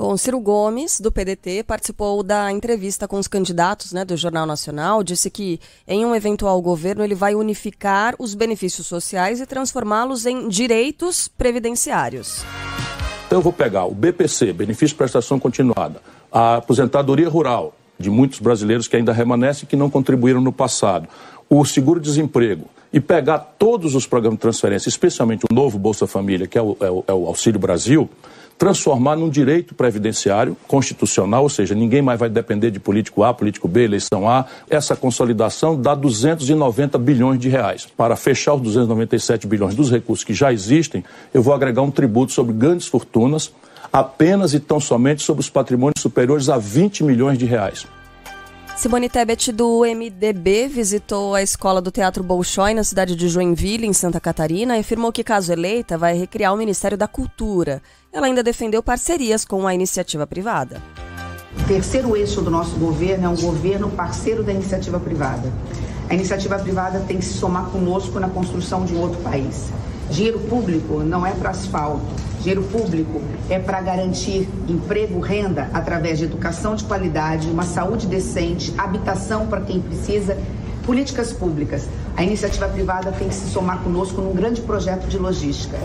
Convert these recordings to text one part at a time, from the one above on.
Bom, Ciro Gomes, do PDT, participou da entrevista com os candidatos né, do Jornal Nacional. Disse que, em um eventual governo, ele vai unificar os benefícios sociais e transformá-los em direitos previdenciários. Então, eu vou pegar o BPC, Benefício de Prestação Continuada, a aposentadoria rural, de muitos brasileiros que ainda remanescem e que não contribuíram no passado, o seguro-desemprego, e pegar todos os programas de transferência, especialmente o novo Bolsa Família, que é o, é o, é o Auxílio Brasil transformar num direito previdenciário constitucional, ou seja, ninguém mais vai depender de político A, político B, eleição A. Essa consolidação dá 290 bilhões de reais. Para fechar os 297 bilhões dos recursos que já existem, eu vou agregar um tributo sobre grandes fortunas, apenas e tão somente sobre os patrimônios superiores a 20 milhões de reais. Simone Tebet, do MDB, visitou a Escola do Teatro Bolshoi na cidade de Joinville, em Santa Catarina, e afirmou que, caso eleita, vai recriar o Ministério da Cultura. Ela ainda defendeu parcerias com a iniciativa privada. O terceiro eixo do nosso governo é um governo parceiro da iniciativa privada. A iniciativa privada tem que se somar conosco na construção de um outro país. Dinheiro público não é para asfalto. Dinheiro público é para garantir emprego, renda através de educação de qualidade, uma saúde decente, habitação para quem precisa, políticas públicas. A iniciativa privada tem que se somar conosco num grande projeto de logística.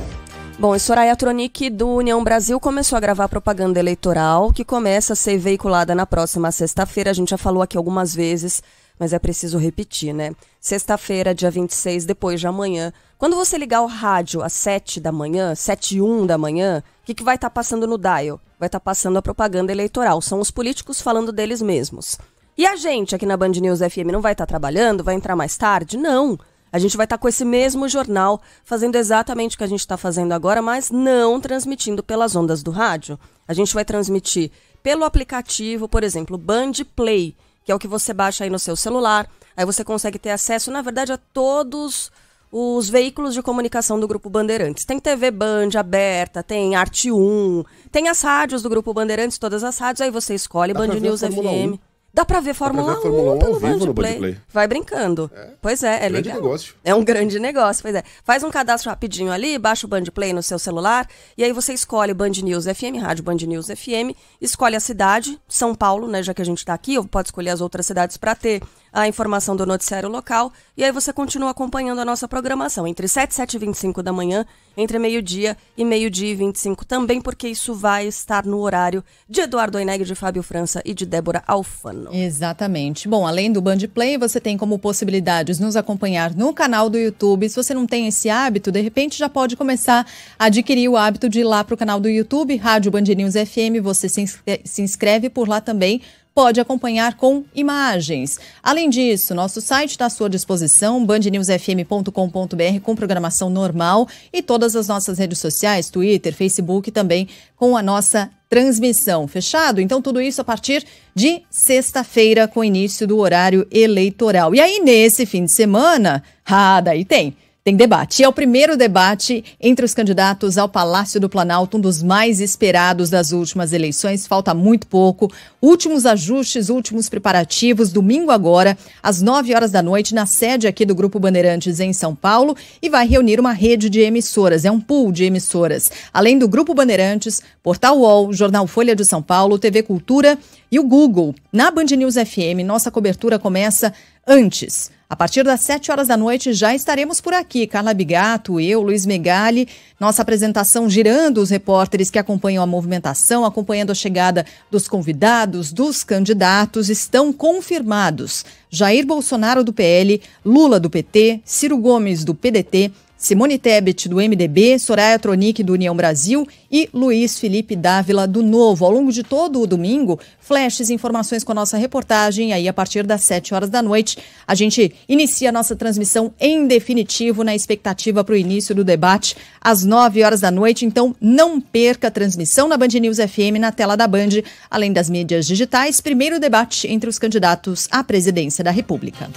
Bom, e Soraya Tronic do União Brasil começou a gravar propaganda eleitoral, que começa a ser veiculada na próxima sexta-feira. A gente já falou aqui algumas vezes, mas é preciso repetir, né? Sexta-feira, dia 26, depois de amanhã. Quando você ligar o rádio às 7 da manhã, 7 e 1 da manhã, o que, que vai estar tá passando no dial? Vai estar tá passando a propaganda eleitoral. São os políticos falando deles mesmos. E a gente aqui na Band News FM não vai estar tá trabalhando? Vai entrar mais tarde? Não. Não. A gente vai estar tá com esse mesmo jornal, fazendo exatamente o que a gente está fazendo agora, mas não transmitindo pelas ondas do rádio. A gente vai transmitir pelo aplicativo, por exemplo, Band Play, que é o que você baixa aí no seu celular. Aí você consegue ter acesso, na verdade, a todos os veículos de comunicação do Grupo Bandeirantes. Tem TV Band aberta, tem Arte 1, tem as rádios do Grupo Bandeirantes, todas as rádios, aí você escolhe Dá Band News FM. 1. Dá pra ver Fórmula, pra ver Fórmula 1, 1 pelo Band Play. Play. Vai brincando. É. Pois é, é grande legal. negócio. É um grande negócio, pois é. Faz um cadastro rapidinho ali, baixa o Bandplay no seu celular, e aí você escolhe Band News FM, Rádio Band News FM, escolhe a cidade, São Paulo, né, já que a gente tá aqui, ou pode escolher as outras cidades para ter a informação do noticiário local, e aí você continua acompanhando a nossa programação entre 7 e 7 e 25 da manhã, entre meio-dia e meio-dia e 25 também, porque isso vai estar no horário de Eduardo Oineg, de Fábio França e de Débora Alfano. Exatamente. Bom, além do Band Play, você tem como possibilidades nos acompanhar no canal do YouTube. Se você não tem esse hábito, de repente já pode começar a adquirir o hábito de ir lá para o canal do YouTube, Rádio Band News FM. Você se inscreve por lá também pode acompanhar com imagens. Além disso, nosso site está à sua disposição, bandnewsfm.com.br, com programação normal e todas as nossas redes sociais, Twitter, Facebook também, com a nossa transmissão. Fechado? Então, tudo isso a partir de sexta-feira, com início do horário eleitoral. E aí, nesse fim de semana, ah, daí tem tem debate. E é o primeiro debate entre os candidatos ao Palácio do Planalto, um dos mais esperados das últimas eleições. Falta muito pouco. Últimos ajustes, últimos preparativos, domingo agora, às 9 horas da noite, na sede aqui do Grupo Bandeirantes em São Paulo, e vai reunir uma rede de emissoras, é um pool de emissoras. Além do Grupo Bandeirantes, Portal UOL, Jornal Folha de São Paulo, TV Cultura e o Google. Na Band News FM, nossa cobertura começa antes. A partir das 7 horas da noite já estaremos por aqui. Carla Bigato, eu, Luiz Megali, nossa apresentação girando os repórteres que acompanham a movimentação, acompanhando a chegada dos convidados, dos candidatos, estão confirmados. Jair Bolsonaro do PL, Lula do PT, Ciro Gomes do PDT, Simone Tebet, do MDB, Soraya Tronic, do União Brasil e Luiz Felipe Dávila, do Novo. Ao longo de todo o domingo, flashes, informações com a nossa reportagem. Aí, a partir das 7 horas da noite, a gente inicia a nossa transmissão em definitivo, na expectativa para o início do debate, às 9 horas da noite. Então, não perca a transmissão na Band News FM, na tela da Band, além das mídias digitais. Primeiro debate entre os candidatos à presidência da República.